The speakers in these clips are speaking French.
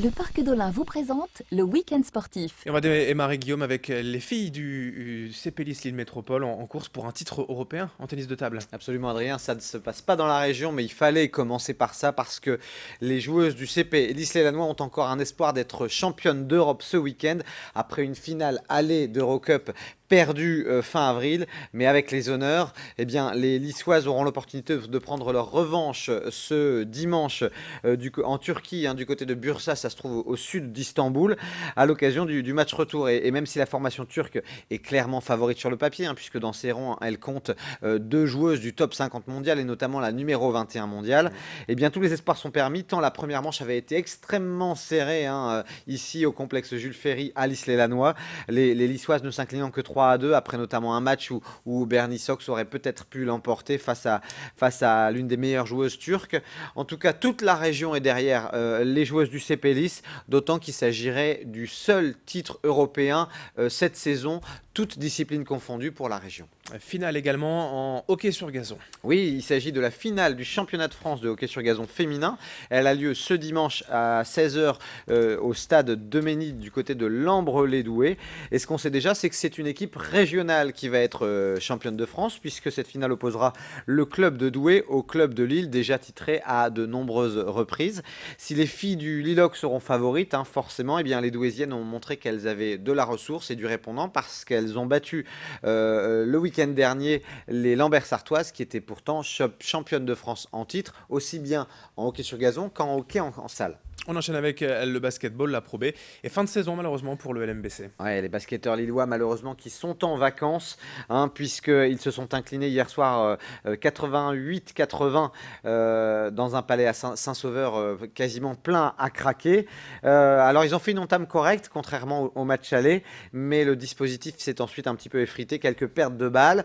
Le Parc d'Olin vous présente le week-end sportif. Et on va démarrer Guillaume avec euh, les filles du euh, CP Lille Métropole en, course pour un titre européen en tennis de table. Absolument Adrien, ça ne se passe pas dans la région mais il fallait commencer par ça parce que les joueuses du CP les Lannois ont encore un espoir d'être championnes d'Europe ce week-end après une finale allée d'Eurocup perdu euh, fin avril, mais avec les honneurs, eh bien, les Lissoises auront l'opportunité de prendre leur revanche euh, ce dimanche euh, en Turquie, hein, du côté de Bursa, ça se trouve au sud d'Istanbul, à l'occasion du, match retour. Et, même si la formation turque est clairement favorite sur le papier, hein, puisque dans ses rangs, elle compte deux joueuses du top 50 mondial, et notamment la numéro 21 mondiale, eh bien, tous les espoirs sont permis, tant la première manche avait été extrêmement serrée hein, ici au complexe Jules Ferry à l'Isle-Lanois, les, les ne s'inclinant que 3 à 2 après notamment un match où, Bernie Sox aurait peut-être pu l'emporter face à, face à l'une des meilleures joueuses turques. En tout cas, toute la région est derrière euh, les joueuses du CPLIS, d'autant qu'il s'agirait du seul titre européen euh, cette saison, toutes disciplines confondues pour la région. Finale également en hockey sur gazon. Oui, il s'agit de la finale du championnat de France de hockey sur gazon féminin. Elle a lieu ce dimanche à 16h euh, au stade Ménil du côté de Lambre-les-Doués. Et ce qu'on sait déjà, c'est que c'est une équipe régionale qui va être euh, championne de France, puisque cette finale opposera le club de Douai au club de Lille, déjà titré à de nombreuses reprises. Si les filles du Liloc seront favorites, hein, forcément, et eh bien, les Douaisiennes ont montré qu'elles avaient de la ressource et du répondant parce qu'elles ont battu euh, le week-end dernier les Lambert Sartoises, qui étaient pourtant championnes de France en titre, aussi bien en hockey sur gazon qu'en hockey en salle. On enchaîne avec euh, le basketball, la probée et fin de saison malheureusement pour le LMBC. les basketteurs lillois malheureusement qui sont en vacances, hein, puisqu'ils se sont inclinés hier soir 88-80 euh, euh, dans un palais à Saint-Sauveur quasiment plein à craquer. alors ils ont fait une entame correcte, contrairement au, match aller, mais le dispositif s'est ensuite un petit peu effrité, quelques pertes de balles,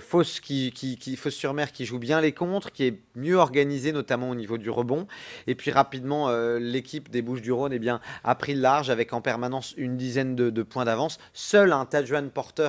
fausse qui, sur mer qui joue bien les contres, qui est mieux organisé notamment au niveau du rebond, et puis rapidement euh, l'équipe des Bouches-du-Rhône eh bien, a pris le large avec en permanence une dizaine de, points d'avance. Seul un Tajuan Porter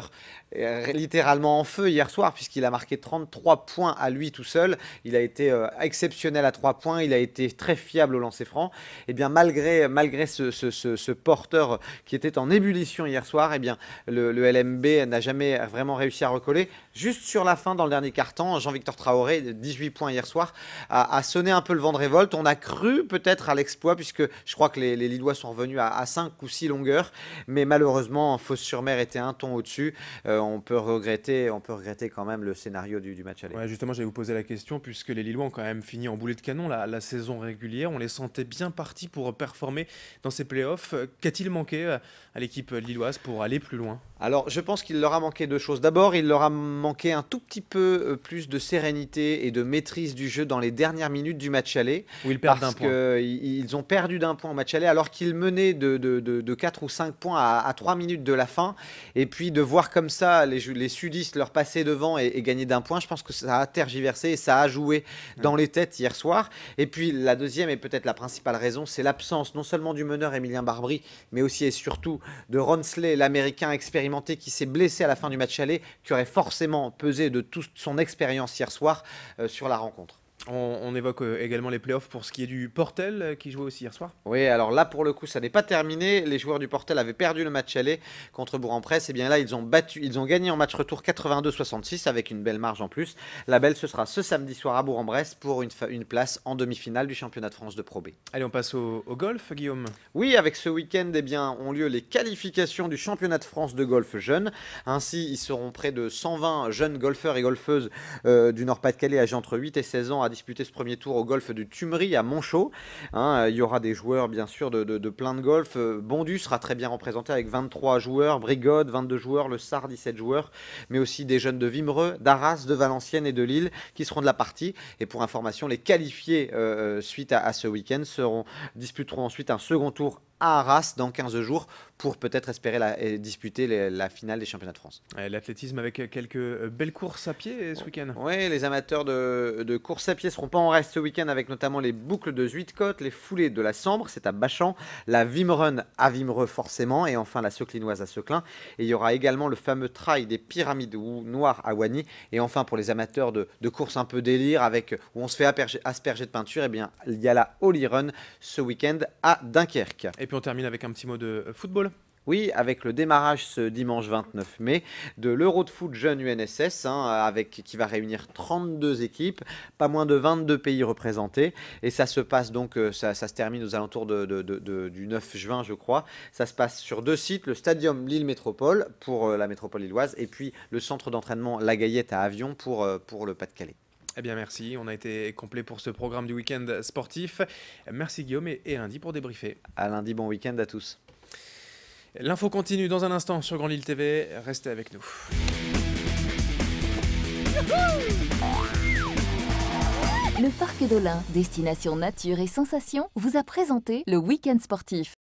euh, littéralement en feu hier soir puisqu'il a marqué 33 points à lui tout seul. Il a été euh, exceptionnel à 3 points, il a été très fiable au lancer franc. Et eh bien malgré, malgré ce, ce, porteur qui était en ébullition hier soir, et eh bien, le, LMB n'a jamais vraiment réussi à recoller. Juste sur la fin, dans le dernier quart-temps, Jean-Victor Traoré, 18 points hier soir, a, sonné un peu le vent de révolte. On a cru peut-être à l'exploit, puisque je crois que les, Lillois sont revenus à, 5 ou 6 longueurs. Mais malheureusement, Fos-sur-Mer était un ton au-dessus. Euh, on, peut regretter, on peut regretter quand même le scénario du, match aller. Ouais, justement, j'allais vous poser la question, puisque les Lillois ont quand même fini en boulet de canon la, saison régulière. On les sentait bien partis pour performer dans ces playoffs. Qu'a-t-il manqué euh, à l'équipe lilloise pour aller plus loin Alors, je pense qu'il leur a manqué deux choses. D'abord, il leur a manqué un tout petit peu euh, plus de sérénité et de maîtrise du jeu dans les dernières minutes du match aller. Où ils perdent un point. Euh, ils ont perdu d'un point au match aller alors qu'ils menaient de, 4 ou 5 points à, 3 minutes de la fin. Et puis de voir comme ça les, sudistes leur passer devant et, gagner d'un point, je pense que ça a tergiversé et ça a joué dans les têtes hier soir. Et puis la deuxième et peut-être la principale raison, c'est l'absence non seulement du meneur Emilien Barbry, mais aussi et surtout de Ronsley, l'Américain expérimenté qui s'est blessé à la fin du match aller, qui aurait forcément pesé de toute son expérience hier soir euh, sur la rencontre. On, évoque euh, également les playoffs pour ce qui est du Portel euh, qui jouait aussi hier soir. Oui, alors là pour le coup, ça n'est pas terminé. Les joueurs du Portel avaient perdu le match aller contre bourg en bresse Et eh bien là, ils ont battu, ils ont gagné en match retour 82-66 avec une belle marge en plus. La belle, ce sera ce samedi soir à Bourg-en-Bresse pour une, place en demi-finale du championnat de France de Pro B. Allez, on passe au, golf, Guillaume. Oui, avec ce week-end, eh bien, ont lieu les qualifications du championnat de France de golf jeune. Ainsi, ils seront près de 120 jeunes golfeurs et golfeuses euh, du Nord-Pas-de-Calais âgés entre 8 et 16 ans à disputer ce premier tour au golf de Tumerie à Monchaux. Hein, euh, il y aura des joueurs, bien sûr, de, plein de golf. Euh, Bondu sera très bien représenté avec 23 joueurs, Brigode, 22 joueurs, Le Sar, 17 joueurs, mais aussi des jeunes de Vimereux, d'Arras, de Valenciennes et de Lille qui seront de la partie. Et pour information, les qualifiés euh, suite à, ce week-end disputeront ensuite un second tour à Arras dans 15 jours pour peut-être espérer la, disputer la finale des championnats de France. L'athlétisme avec quelques euh, belles courses à pied ce week-end. Oui, les amateurs de, courses à pied seront pas en reste ce week-end avec notamment les boucles de côtes, les foulées de la Sambre, c'est à Bachan, la Vimrun à Vimreux forcément, et enfin la Seclinoise à Seclin. Et il y aura également le fameux trail des pyramides ou noires à Wany Et enfin pour les amateurs de, courses un peu délire avec où on se fait asperger, de peinture, et eh bien il y a la Holy Run ce week-end à Dunkerque. Et puis on termine avec un petit mot de euh, football. Oui, avec le démarrage ce dimanche 29 mai de l'Euro de foot jeune UNSS, hein, avec, qui va réunir 32 équipes, pas moins de 22 pays représentés. Et ça se passe donc, euh, ça, se termine aux alentours du 9 juin, je crois. Ça se passe sur deux sites, le Stadium Lille Métropole pour euh, la métropole lilloise et puis le centre d'entraînement La Gaillette à Avion pour, pour le Pas-de-Calais. Eh bien, merci. On a été complet pour ce programme du week-end sportif. Merci Guillaume et, lundi pour débriefer. À lundi, bon week-end à tous. L'info continue dans un instant sur Grand Lille TV. Restez avec nous. Le Parc d'Olin, destination nature et sensation, vous a présenté le week-end sportif.